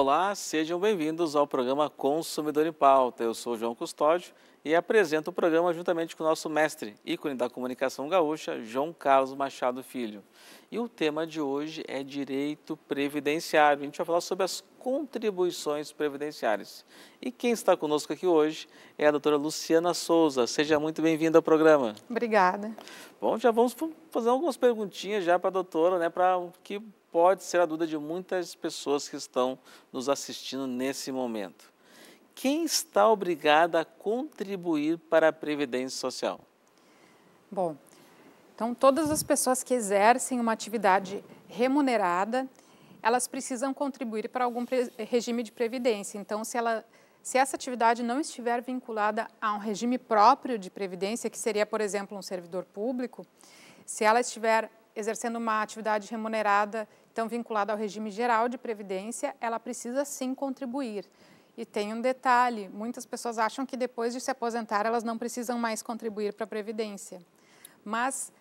Olá, sejam bem-vindos ao programa Consumidor em Pauta. Eu sou João Custódio e apresenta o programa juntamente com o nosso mestre, ícone da comunicação gaúcha, João Carlos Machado Filho. E o tema de hoje é direito previdenciário. A gente vai falar sobre as contribuições previdenciárias. E quem está conosco aqui hoje é a doutora Luciana Souza. Seja muito bem-vinda ao programa. Obrigada. Bom, já vamos fazer algumas perguntinhas já para a doutora, né, para o que pode ser a dúvida de muitas pessoas que estão nos assistindo nesse momento quem está obrigada a contribuir para a Previdência Social? Bom, então todas as pessoas que exercem uma atividade remunerada, elas precisam contribuir para algum regime de previdência. Então, se ela se essa atividade não estiver vinculada a um regime próprio de previdência, que seria, por exemplo, um servidor público, se ela estiver exercendo uma atividade remunerada, então vinculada ao regime geral de previdência, ela precisa sim contribuir. E tem um detalhe: muitas pessoas acham que depois de se aposentar elas não precisam mais contribuir para a Previdência. Mas,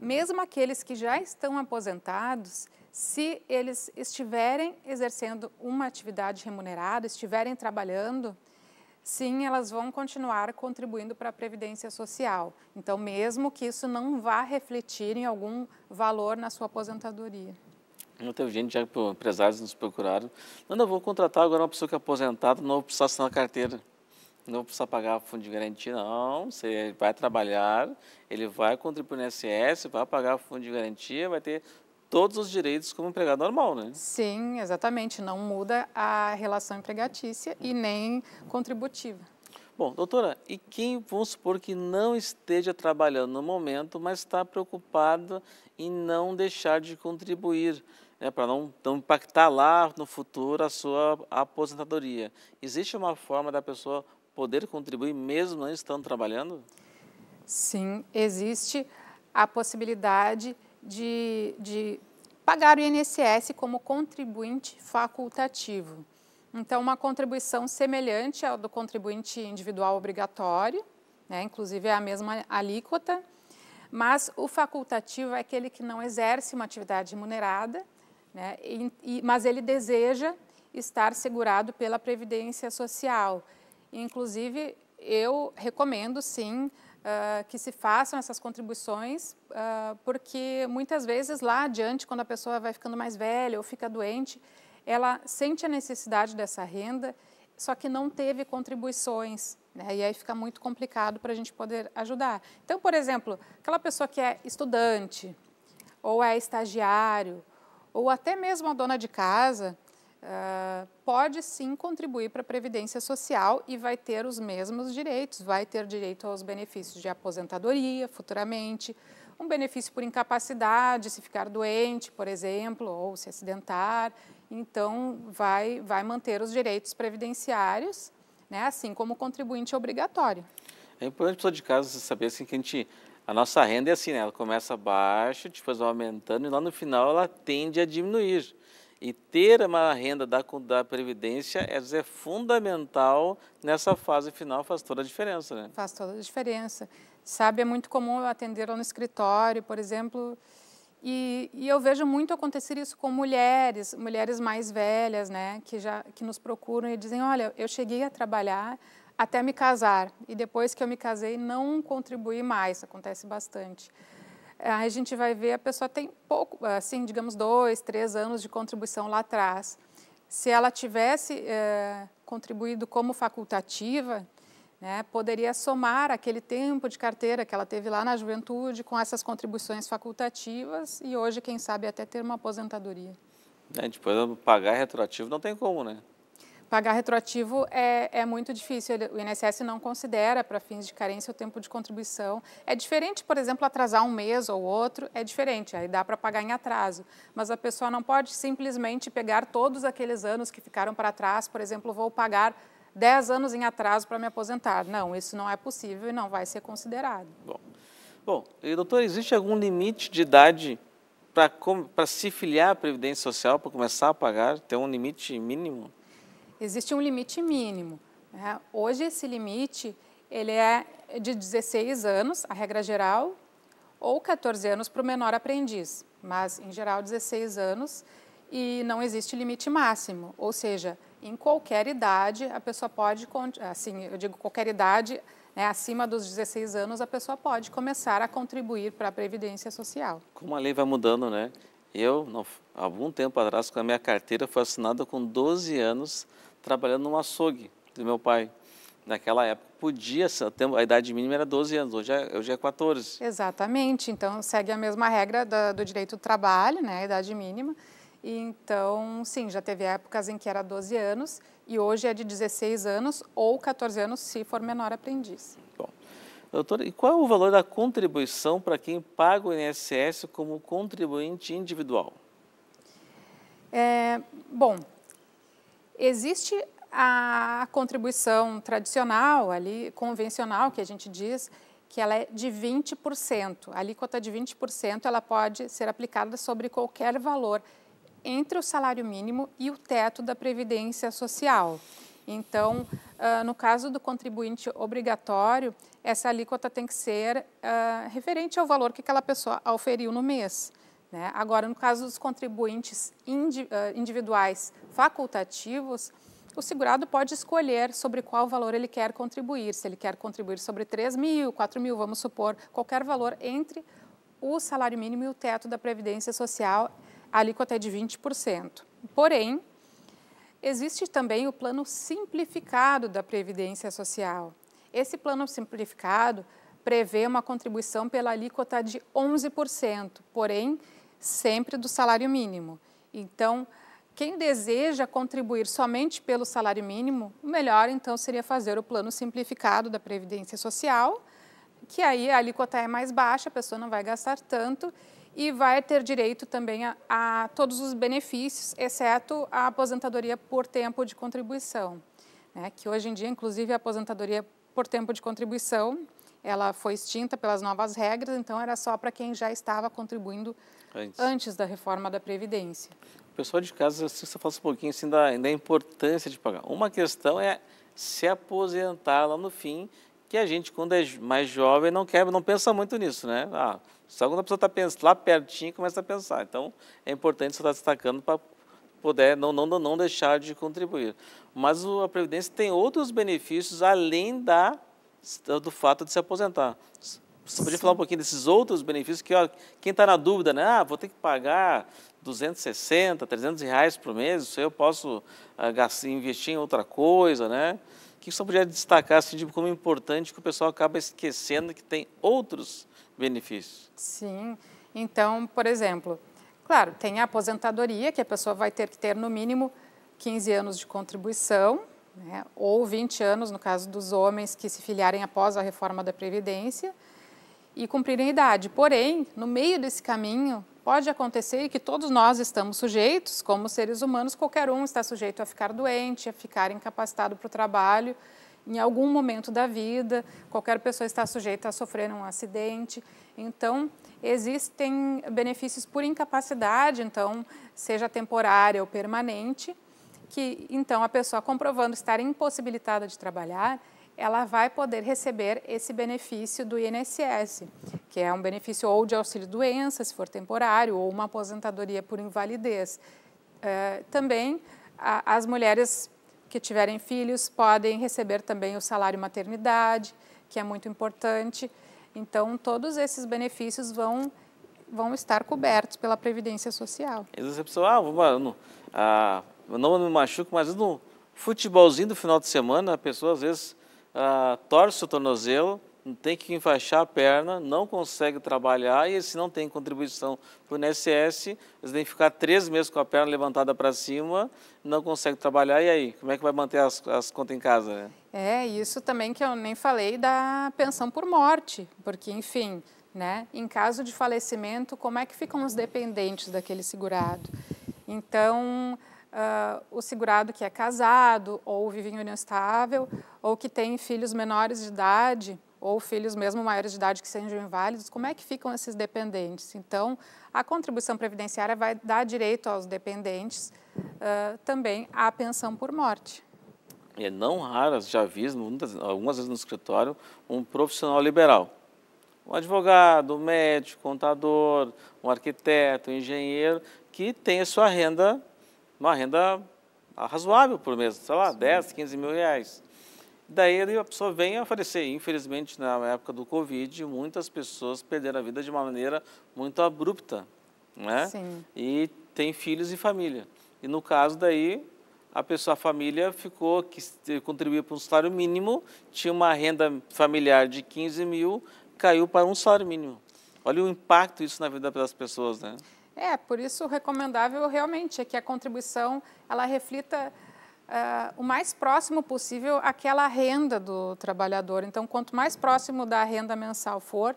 mesmo aqueles que já estão aposentados, se eles estiverem exercendo uma atividade remunerada, estiverem trabalhando, sim, elas vão continuar contribuindo para a Previdência Social. Então, mesmo que isso não vá refletir em algum valor na sua aposentadoria. Não teve gente, já que empresários nos procuraram. Não, vou contratar agora uma pessoa que é aposentada, não vou precisar assinar carteira. Não vou precisar pagar fundo de garantia, não. Você vai trabalhar, ele vai contribuir no INSS, vai pagar fundo de garantia, vai ter todos os direitos como empregado normal, né? Sim, exatamente. Não muda a relação empregatícia e nem contributiva. Bom, doutora, e quem, vamos supor, que não esteja trabalhando no momento, mas está preocupado em não deixar de contribuir, né, para não, não, impactar lá no futuro a sua aposentadoria. Existe uma forma da pessoa poder contribuir mesmo não estando trabalhando? Sim, existe a possibilidade de, de pagar o INSS como contribuinte facultativo. Então, uma contribuição semelhante à do contribuinte individual obrigatório, né, inclusive é a mesma alíquota, mas o facultativo é aquele que não exerce uma atividade remunerada né? E, e, mas ele deseja estar segurado pela Previdência Social. Inclusive, eu recomendo, sim, uh, que se façam essas contribuições, uh, porque muitas vezes lá adiante, quando a pessoa vai ficando mais velha ou fica doente, ela sente a necessidade dessa renda, só que não teve contribuições. Né? E aí fica muito complicado para a gente poder ajudar. Então, por exemplo, aquela pessoa que é estudante ou é estagiário ou até mesmo a dona de casa, uh, pode sim contribuir para a Previdência Social e vai ter os mesmos direitos, vai ter direito aos benefícios de aposentadoria futuramente, um benefício por incapacidade, se ficar doente, por exemplo, ou se acidentar. Então, vai, vai manter os direitos previdenciários, né, assim como o contribuinte obrigatório. É importante para de casa saber assim, que a gente a nossa renda é assim, né? ela começa baixo, depois vai aumentando e lá no final ela tende a diminuir. E ter uma renda da, da Previdência é, dizer, fundamental nessa fase final, faz toda a diferença. Né? Faz toda a diferença. Sabe, é muito comum eu atender no escritório, por exemplo, e, e, eu vejo muito acontecer isso com mulheres, mulheres mais velhas, né, que já que nos procuram e dizem, olha, eu cheguei a trabalhar, até me casar. E depois que eu me casei, não contribuí mais. Acontece bastante. Aí a gente vai ver a pessoa tem pouco, assim, digamos, dois, três anos de contribuição lá atrás. Se ela tivesse é, contribuído como facultativa, né, poderia somar aquele tempo de carteira que ela teve lá na juventude com essas contribuições facultativas e hoje, quem sabe, até ter uma aposentadoria. É, depois pagar retroativo não tem como, né? Pagar retroativo é, é muito difícil. O INSS não considera para fins de carência o tempo de contribuição. É diferente, por exemplo, atrasar um mês ou outro, é diferente, aí dá para pagar em atraso. Mas a pessoa não pode simplesmente pegar todos aqueles anos que ficaram para trás, por exemplo, vou pagar 10 anos em atraso para me aposentar. Não, isso não é possível e não vai ser considerado. Bom, Bom e, doutor, existe algum limite de idade para se filiar à Previdência Social, para começar a pagar? Tem um limite mínimo? Existe um limite mínimo. Né? Hoje esse limite ele é de 16 anos, a regra geral, ou 14 anos para o menor aprendiz, mas em geral 16 anos e não existe limite máximo, ou seja, em qualquer idade a pessoa pode, assim, eu digo qualquer idade, né, acima dos 16 anos a pessoa pode começar a contribuir para a previdência social. Como a lei vai mudando, né? Eu, há algum tempo atrás, com a minha carteira foi assinada com 12 anos, trabalhando num açougue do meu pai. Naquela época podia, a idade mínima era 12 anos, hoje é, hoje é 14. Exatamente, então segue a mesma regra do, do direito do trabalho, né, a idade mínima. Então, sim, já teve épocas em que era 12 anos e hoje é de 16 anos ou 14 anos se for menor aprendiz. Bom, doutora, e qual é o valor da contribuição para quem paga o INSS como contribuinte individual? É, bom, Existe a contribuição tradicional, ali convencional, que a gente diz, que ela é de 20%. A alíquota de 20% ela pode ser aplicada sobre qualquer valor entre o salário mínimo e o teto da previdência social. Então, no caso do contribuinte obrigatório, essa alíquota tem que ser referente ao valor que aquela pessoa auferiu no mês. Né? Agora, no caso dos contribuintes individuais facultativos, o segurado pode escolher sobre qual valor ele quer contribuir. Se ele quer contribuir sobre 3 mil, 4 mil, vamos supor, qualquer valor entre o salário mínimo e o teto da Previdência Social, a alíquota é de 20%. Porém, existe também o plano simplificado da Previdência Social. Esse plano simplificado prevê uma contribuição pela alíquota de 11%, porém, sempre do salário mínimo. Então, quem deseja contribuir somente pelo salário mínimo, o melhor então seria fazer o plano simplificado da Previdência Social, que aí a alíquota é mais baixa, a pessoa não vai gastar tanto e vai ter direito também a, a todos os benefícios, exceto a aposentadoria por tempo de contribuição, né? que hoje em dia, inclusive, a aposentadoria por tempo de contribuição ela foi extinta pelas novas regras, então era só para quem já estava contribuindo antes. antes, da reforma da Previdência pessoal de casa, se você falasse um pouquinho assim da, da importância de pagar. Uma questão é se aposentar lá no fim, que a gente, quando é mais jovem, não quer, não pensa muito nisso, né? Ah, só quando a pessoa está lá pertinho, começa a pensar. Então, é importante você tá estar destacando para poder não, não, não deixar de contribuir. Mas o, a Previdência tem outros benefícios além da, do fato de se aposentar. Você podia Sim. falar um pouquinho desses outros benefícios que ó, quem está na dúvida, né? Ah, vou ter que pagar 260, 300 reais por mês, isso aí eu posso ah, gastar, investir em outra coisa, né? O que você podia destacar assim, de tipo, como é importante que o pessoal acaba esquecendo que tem outros benefícios? Sim, então, por exemplo, claro, tem a aposentadoria, que a pessoa vai ter que ter no mínimo 15 anos de contribuição, né? ou 20 anos, no caso dos homens que se filiarem após a reforma da Previdência, e cumprirem a idade. Porém, no meio desse caminho, pode acontecer e que todos nós estamos sujeitos, como seres humanos, qualquer um está sujeito a ficar doente, a ficar incapacitado para o trabalho em algum momento da vida, qualquer pessoa está sujeita a sofrer um acidente. Então, existem benefícios por incapacidade, então, seja temporária ou permanente, que então a pessoa comprovando estar impossibilitada de trabalhar, ela vai poder receber esse benefício do INSS, que é um benefício ou de auxílio-doença, se for temporário, ou uma aposentadoria por invalidez. Uh, também a, as mulheres que tiverem filhos podem receber também o salário maternidade, que é muito importante. Então, todos esses benefícios vão, vão estar cobertos pela Previdência Social. E você pessoa, ah, não, ah, não me machuco, mas no futebolzinho do final de semana, a pessoa às vezes ah, torce o tornozelo, tem que enfaixar a perna, não consegue trabalhar e se não tem contribuição para o INSS, eles têm que ficar três meses com a perna levantada para cima, não consegue trabalhar e aí, como é que vai manter as, as contas em casa? Né? É, isso também que eu nem falei da pensão por morte, porque enfim, né, em caso de falecimento, como é que ficam os dependentes daquele segurado? Então, uh, o segurado que é casado ou vive em união estável ou que tem filhos menores de idade ou filhos mesmo maiores de idade que sejam inválidos, como é que ficam esses dependentes? Então, a contribuição previdenciária vai dar direito aos dependentes uh, também à pensão por morte. É não raras, já vi algumas vezes no escritório, um profissional liberal. Um advogado, um médico, contador, um arquiteto, um engenheiro, que tem a sua renda uma renda razoável por mês, sei lá, Sim. 10, 15 mil reais. Daí a pessoa vem a falecer. Infelizmente, na época do Covid, muitas pessoas perderam a vida de uma maneira muito abrupta, né? Sim. E tem filhos e família. E no caso daí, a pessoa, a família ficou, que contribuía para um salário mínimo, tinha uma renda familiar de 15 mil, caiu para um salário mínimo. Olha o impacto isso na vida das pessoas, né? É, por isso o recomendável realmente é que a contribuição ela reflita uh, o mais próximo possível aquela renda do trabalhador. Então, quanto mais próximo da renda mensal for,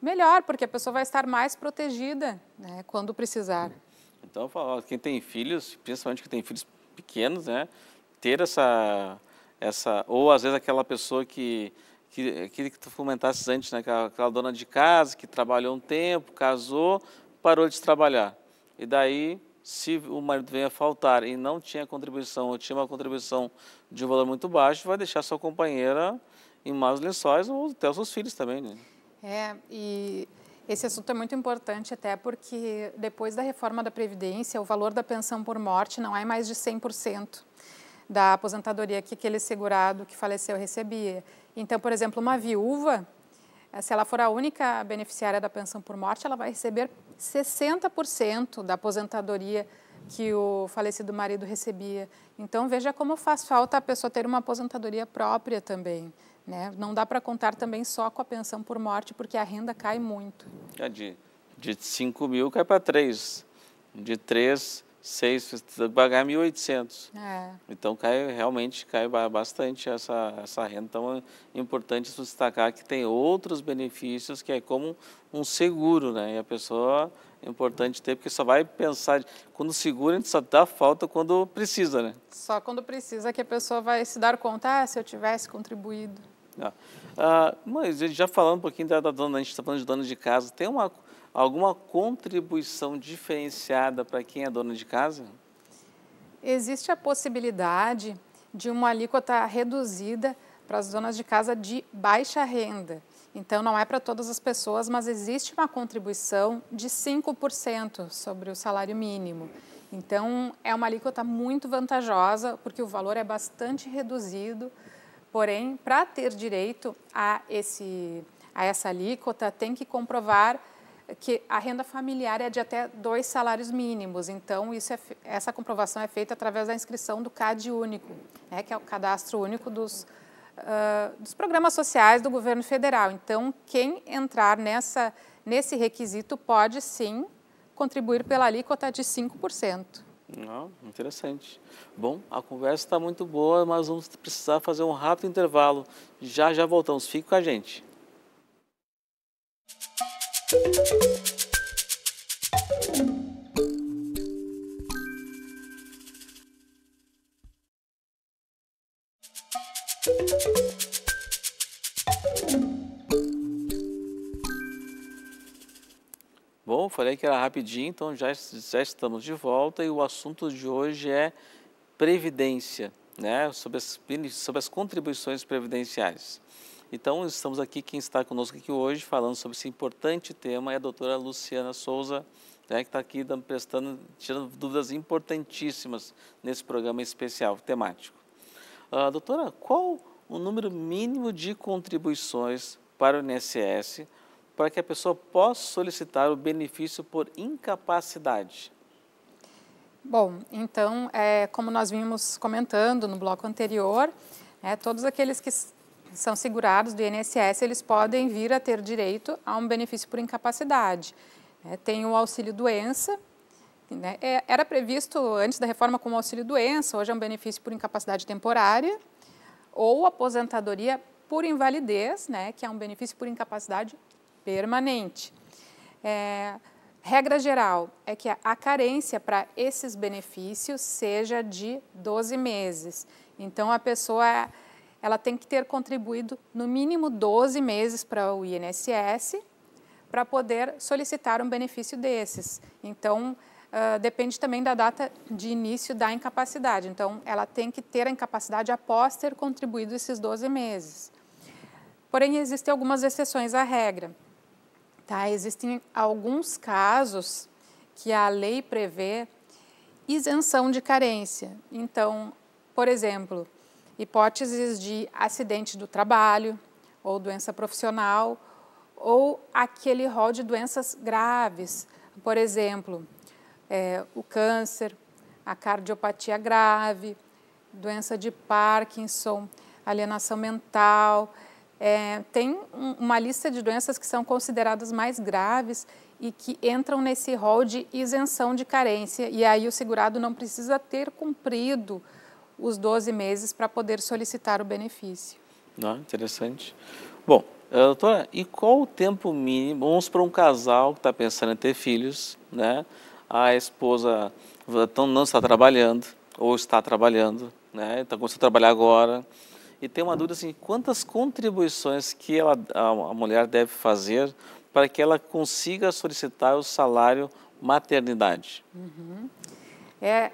melhor, porque a pessoa vai estar mais protegida né, quando precisar. Então, quem tem filhos, principalmente quem tem filhos pequenos, né, ter essa, essa ou às vezes aquela pessoa que que, que tu comentasse antes, né? Aquela, aquela, dona de casa que trabalhou um tempo, casou, parou de trabalhar. E daí, se o marido vem a faltar e não tinha contribuição, ou tinha uma contribuição de um valor muito baixo, vai deixar sua companheira em maus lençóis ou até os seus filhos também. Né? É, e esse assunto é muito importante até porque depois da reforma da Previdência, o valor da pensão por morte não é mais de 100% da aposentadoria que aquele segurado que faleceu recebia. Então, por exemplo, uma viúva eh, se ela for a única beneficiária da pensão por morte, ela vai receber 60% da aposentadoria que o falecido marido recebia. Então veja como faz falta a pessoa ter uma aposentadoria própria também. Né? Não dá para contar também só com a pensão por morte, porque a renda cai muito. É de, de 5 mil cai para 3. De 3 seis, pagar 1.800. É. Então cai, realmente cai bastante essa, essa renda. Então é importante destacar que tem outros benefícios que é como um seguro, né? E a pessoa é importante ter, porque só vai pensar, quando segura, a gente só dá falta quando precisa, né? Só quando precisa que a pessoa vai se dar conta, ah, se eu tivesse contribuído. Ah, ah mas já falando um pouquinho da, dona, a gente está falando de dona de casa, tem uma, alguma contribuição diferenciada para quem é dono de casa? Existe a possibilidade de uma alíquota reduzida para as donas de casa de baixa renda. Então, não é para todas as pessoas, mas existe uma contribuição de 5% sobre o salário mínimo. Então, é uma alíquota muito vantajosa, porque o valor é bastante reduzido. Porém, para ter direito a, esse, a essa alíquota, tem que comprovar que a renda familiar é de até dois salários mínimos. Então, isso é, essa comprovação é feita através da inscrição do CAD único, né, que é o cadastro único dos, uh, dos programas sociais do governo federal. Então, quem entrar nessa, nesse requisito pode sim contribuir pela alíquota de 5%. Não, interessante. Bom, a conversa está muito boa, mas vamos precisar fazer um rápido intervalo. Já já voltamos. Fique com a gente. Bom, falei que era rapidinho, então já, já estamos de volta e o assunto de hoje é previdência, né? sobre, as, sobre as contribuições previdenciárias. Então, estamos aqui, quem está conosco aqui hoje, falando sobre esse importante tema, é a doutora Luciana Souza, né, que está aqui dando, prestando, tirando dúvidas importantíssimas nesse programa especial, temático. Uh, doutora, qual o número mínimo de contribuições para o INSS para que a pessoa possa solicitar o benefício por incapacidade? Bom, então, é, como nós vimos comentando no bloco anterior, é, todos aqueles que são segurados do INSS, eles podem vir a ter direito a um benefício por incapacidade. É, tem o auxílio-doença, né? é, era previsto antes da reforma como auxílio-doença, hoje é um benefício por incapacidade temporária, ou aposentadoria por invalidez, né? que é um benefício por incapacidade permanente. É, regra geral é que a carência para esses benefícios seja de 12 meses. Então, a pessoa ela tem que ter contribuído no mínimo 12 meses para o INSS para poder solicitar um benefício desses. Então, uh, depende também da data de início da incapacidade. Então, ela tem que ter a incapacidade após ter contribuído esses 12 meses. Porém, existem algumas exceções à regra. Tá? Existem alguns casos que a lei prevê isenção de carência. Então, por exemplo, hipóteses de acidente do trabalho ou doença profissional ou aquele rol de doenças graves, por exemplo, é, o câncer, a cardiopatia grave, doença de Parkinson, alienação mental. É, tem uma lista de doenças que são consideradas mais graves e que entram nesse rol de isenção de carência. E aí o segurado não precisa ter cumprido os 12 meses para poder solicitar o benefício. Ah, interessante. Bom, eh, doutora, e qual o tempo mínimo, vamos para um casal que está pensando em ter filhos, né? A esposa não está trabalhando ou está trabalhando, né? Então começando a trabalhar agora e tem uma dúvida assim, quantas contribuições que ela, a mulher deve fazer para que ela consiga solicitar o salário maternidade? Uhum. É,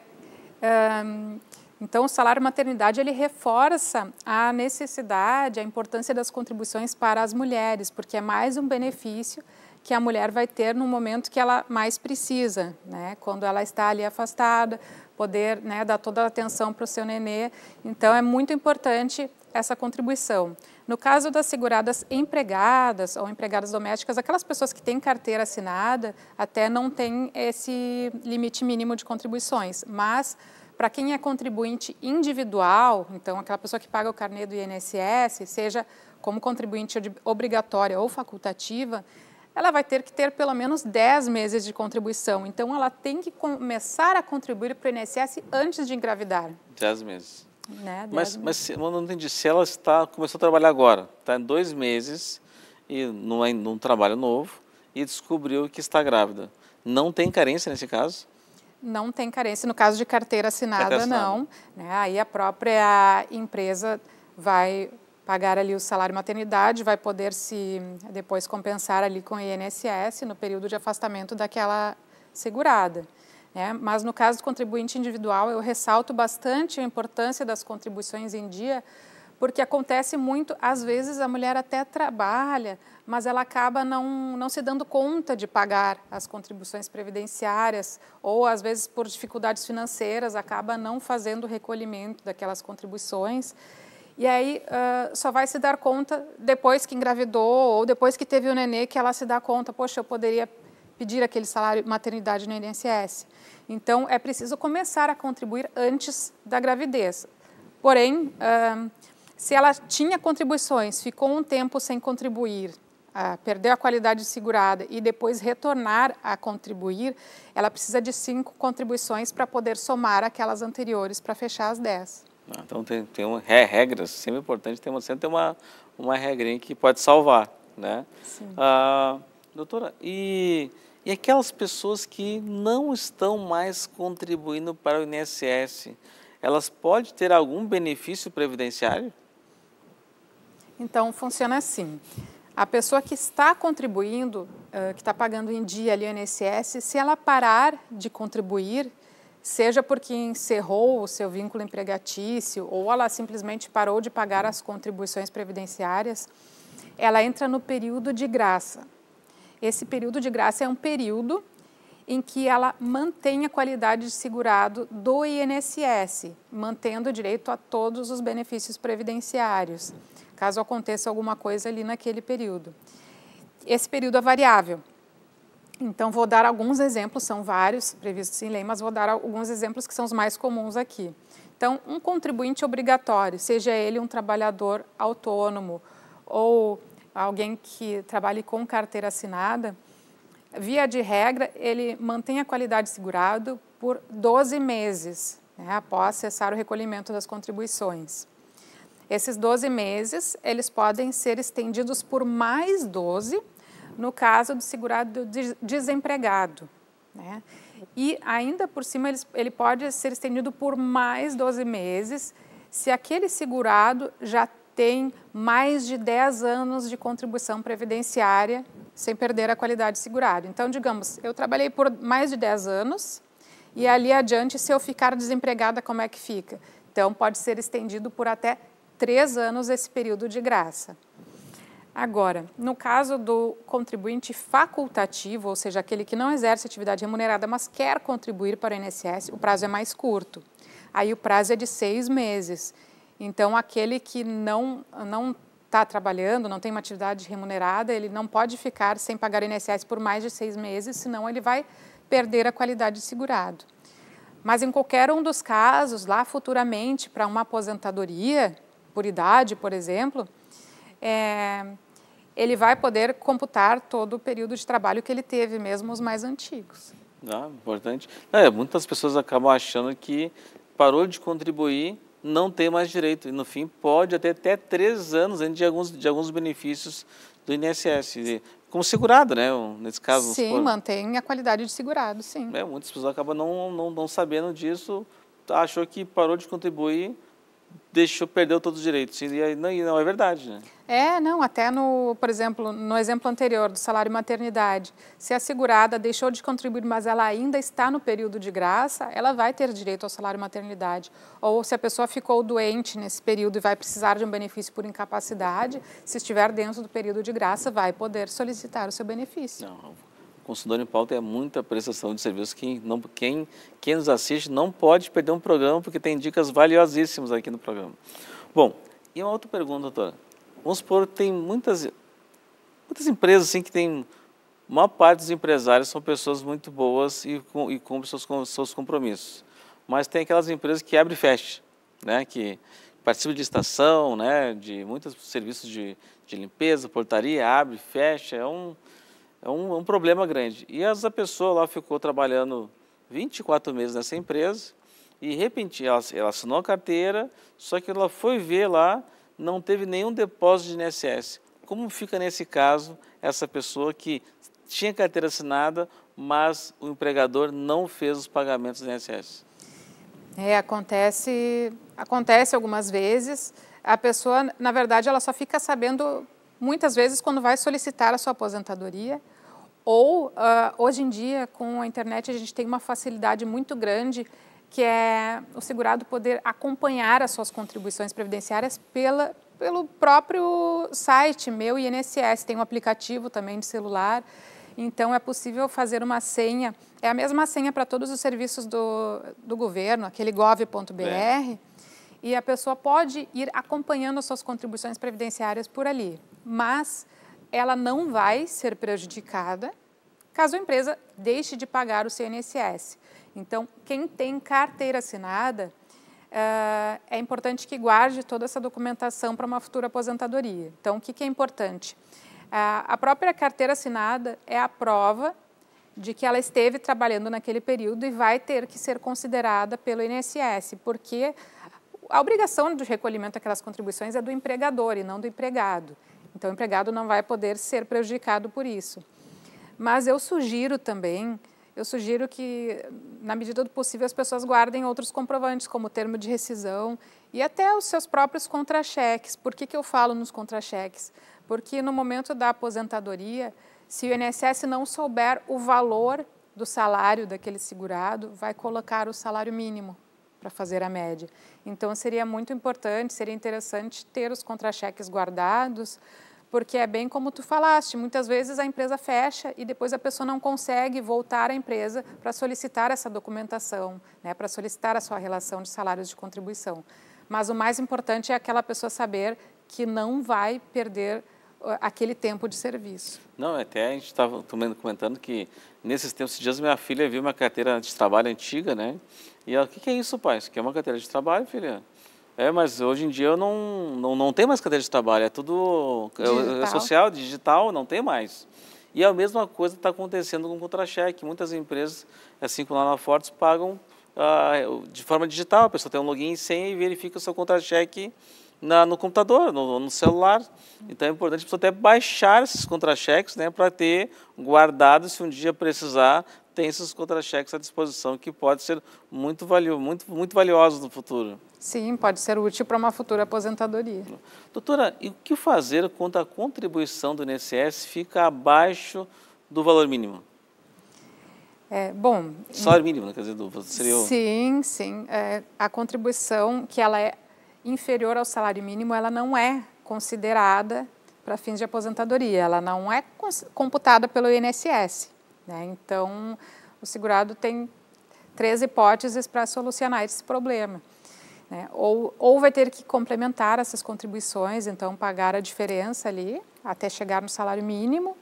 um, então, o salário maternidade ele reforça a necessidade, a importância das contribuições para as mulheres, porque é mais um benefício que a mulher vai ter no momento que ela mais precisa, né? Quando ela está ali afastada, poder né, dar toda a atenção para o seu nenê. Então, é muito importante essa contribuição. No caso das seguradas empregadas ou empregadas domésticas, aquelas pessoas que têm carteira assinada até não têm esse limite mínimo de contribuições, mas para quem é contribuinte individual, então aquela pessoa que paga o carnê do INSS, seja como contribuinte obrigatória ou facultativa, ela vai ter que ter pelo menos 10 meses de contribuição. Então, ela tem que começar a contribuir para o INSS antes de engravidar. 10 meses. Né? mas, mas se, não entendi, se ela está, começou a trabalhar agora, está em dois meses, e num, é, num trabalho novo, e descobriu que está grávida, não tem carência nesse caso? Não tem carência. No caso de carteira assinada, não. Né? Aí a própria empresa vai pagar ali o salário maternidade, vai poder se depois compensar ali com o INSS no período de afastamento daquela segurada. Né? Mas no caso do contribuinte individual, eu ressalto bastante a importância das contribuições em dia, porque acontece muito, às vezes a mulher até trabalha, mas ela acaba não, não se dando conta de pagar as contribuições previdenciárias, ou às vezes por dificuldades financeiras acaba não fazendo o recolhimento daquelas contribuições. E aí uh, só vai se dar conta depois que engravidou ou depois que teve o nenê que ela se dá conta, poxa, eu poderia pedir aquele salário maternidade no INSS. Então é preciso começar a contribuir antes da gravidez. Porém, uh, se ela tinha contribuições, ficou um tempo sem contribuir, perdeu a qualidade segurada e depois retornar a contribuir, ela precisa de cinco contribuições para poder somar aquelas anteriores para fechar as dez. Ah, então tem, tem um, é, regras, sempre importante tem uma, sempre tem uma, uma regrinha que pode salvar, né? Sim. Ah, doutora, e, e aquelas pessoas que não estão mais contribuindo para o INSS, elas podem ter algum benefício previdenciário? Então, funciona assim. A pessoa que está contribuindo, eh, que está pagando em dia ali o INSS, se ela parar de contribuir, seja porque encerrou o seu vínculo empregatício ou ela simplesmente parou de pagar as contribuições previdenciárias, ela entra no período de graça. Esse período de graça é um período em que ela mantém a qualidade de segurado do INSS, mantendo o direito a todos os benefícios previdenciários caso aconteça alguma coisa ali naquele período. Esse período é variável. Então, vou dar alguns exemplos, são vários previstos em lei, mas vou dar alguns exemplos que são os mais comuns aqui. Então, um contribuinte obrigatório, seja ele um trabalhador autônomo ou alguém que trabalhe com carteira assinada, via de regra, ele mantém a qualidade segurado por 12 meses né, após cessar o recolhimento das contribuições. Esses 12 meses, eles podem ser estendidos por mais 12 no caso do segurado desempregado. Né? E ainda por cima, ele, pode ser estendido por mais 12 meses se aquele segurado já tem mais de 10 anos de contribuição previdenciária sem perder a qualidade segurada. Então, digamos, eu trabalhei por mais de 10 anos e ali adiante, se eu ficar desempregada, como é que fica? Então, pode ser estendido por até três anos esse período de graça. Agora, no caso do contribuinte facultativo, ou seja, aquele que não exerce atividade remunerada, mas quer contribuir para o INSS, o prazo é mais curto. Aí o prazo é de seis meses. Então, aquele que não não está trabalhando, não tem uma atividade remunerada, ele não pode ficar sem pagar o INSS por mais de seis meses, senão ele vai perder a qualidade de segurado. Mas em qualquer um dos casos, lá futuramente, para uma aposentadoria, por idade, por exemplo, é, ele vai poder computar todo o período de trabalho que ele teve, mesmo os mais antigos. Ah, importante. É, muitas pessoas acabam achando que parou de contribuir, não tem mais direito. E, no fim, pode até até três anos de alguns, de alguns benefícios do INSS. Como segurado, né? Nesse caso. Sim, mantém a qualidade de segurado, sim. É, muitas pessoas acabam não, não, não sabendo disso, achou que parou de contribuir, deixou, perdeu todos os direitos. E não, não é verdade, né? É, não, até no, por exemplo, no exemplo anterior do salário maternidade, se a segurada deixou de contribuir, mas ela ainda está no período de graça, ela vai ter direito ao salário maternidade. Ou se a pessoa ficou doente nesse período e vai precisar de um benefício por incapacidade, se estiver dentro do período de graça, vai poder solicitar o seu benefício. Não, Consumidor em Pauta é muita prestação de serviço. Quem, não, quem, quem nos assiste não pode perder um programa, porque tem dicas valiosíssimas aqui no programa. Bom, e uma outra pergunta, doutora. Vamos supor, tem muitas, muitas empresas assim, que tem... A maior parte dos empresários são pessoas muito boas e, e cumprem seus, seus compromissos. Mas tem aquelas empresas que abrem e fecham, né? que participa de estação, né, de muitos serviços de, de limpeza, portaria, abre, fecha, é um, é um, é um problema grande. E essa pessoa lá ficou trabalhando 24 meses nessa empresa e, repentinamente, ela, ela assinou a carteira, só que ela foi ver lá, não teve nenhum depósito de INSS. Como fica nesse caso essa pessoa que tinha carteira assinada, mas o empregador não fez os pagamentos do INSS? É, acontece, acontece algumas vezes. A pessoa, na verdade, ela só fica sabendo muitas vezes quando vai solicitar a sua aposentadoria, ou uh, hoje em dia com a internet a gente tem uma facilidade muito grande que é o segurado poder acompanhar as suas contribuições previdenciárias pela, pelo próprio site meu INSS, tem um aplicativo também de celular. Então, é possível fazer uma senha, é a mesma senha para todos os serviços do, do governo, aquele gov.br. É e a pessoa pode ir acompanhando as suas contribuições previdenciárias por ali, mas ela não vai ser prejudicada caso a empresa deixe de pagar o CNSS. Então, quem tem carteira assinada, eh, é importante que guarde toda essa documentação para uma futura aposentadoria. Então, o que é importante? A própria carteira assinada é a prova de que ela esteve trabalhando naquele período e vai ter que ser considerada pelo INSS, porque a obrigação de recolhimento daquelas contribuições é do empregador e não do empregado. Então, o empregado não vai poder ser prejudicado por isso. Mas eu sugiro também, eu sugiro que, na medida do possível, as pessoas guardem outros comprovantes, como o termo de rescisão e até os seus próprios contra-cheques. Por que, que eu falo nos contra-cheques? Porque no momento da aposentadoria, se o INSS não souber o valor do salário daquele segurado, vai colocar o salário mínimo para fazer a média. Então, seria muito importante, seria interessante ter os contra-cheques guardados, porque é bem como tu falaste, muitas vezes a empresa fecha e depois a pessoa não consegue voltar à empresa para solicitar essa documentação, né, para solicitar a sua relação de salários de contribuição. Mas o mais importante é aquela pessoa saber que não vai perder aquele tempo de serviço. Não, até a gente estava comentando que nesses tempos, esses dias minha filha viu uma carteira de trabalho antiga, né? E ela, o que, que, é isso, pai? Isso aqui é uma carteira de trabalho, filha? É, mas hoje em dia eu não, não, não tem mais carteira de trabalho, é tudo é, é digital. É social, digital, não tem mais. E a mesma coisa está acontecendo com o contra-cheque. Muitas empresas, assim como lá na Fortes, pagam ah, de forma digital. A pessoa tem um login e senha e verifica o seu contra-cheque na, no computador, no, no, celular. Então é importante a pessoa até baixar esses contra-cheques né, para ter guardado, se um dia precisar, tem esses contra-cheques à disposição que pode ser muito, valio, muito, muito valiosos no futuro. Sim, pode ser útil para uma futura aposentadoria. Doutora, e o que fazer quando a contribuição do INSS fica abaixo do valor mínimo? É, bom... Salário mínimo, né, quer dizer, do, seria o... Sim, sim. É, a contribuição que ela é inferior ao salário mínimo, ela não é considerada para fins de aposentadoria, ela não é computada pelo INSS. Né? Então, o segurado tem três hipóteses para solucionar esse problema. Né? Ou, ou vai ter que complementar essas contribuições, então pagar a diferença ali até chegar no salário mínimo,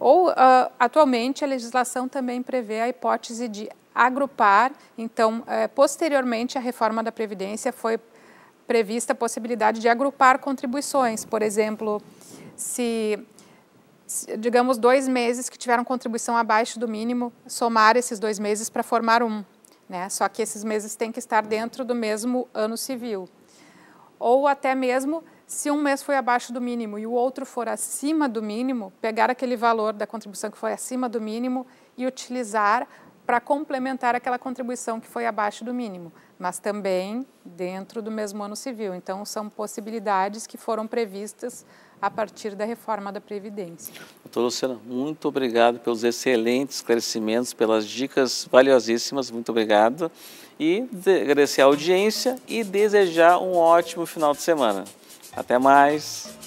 ou uh, atualmente a legislação também prevê a hipótese de agrupar, então uh, posteriormente a reforma da Previdência foi prevista a possibilidade de agrupar contribuições. Por exemplo, se, digamos, dois meses que tiveram contribuição abaixo do mínimo, somar esses dois meses para formar um. Né? Só que esses meses têm que estar dentro do mesmo ano civil. Ou até mesmo se um mês foi abaixo do mínimo e o outro for acima do mínimo, pegar aquele valor da contribuição que foi acima do mínimo e utilizar para complementar aquela contribuição que foi abaixo do mínimo, mas também dentro do mesmo ano civil. Então, são possibilidades que foram previstas a partir da reforma da Previdência. Doutora Luciana, muito obrigado pelos excelentes esclarecimentos, pelas dicas valiosíssimas, muito obrigado. E agradecer a audiência e desejar um ótimo final de semana. Até mais!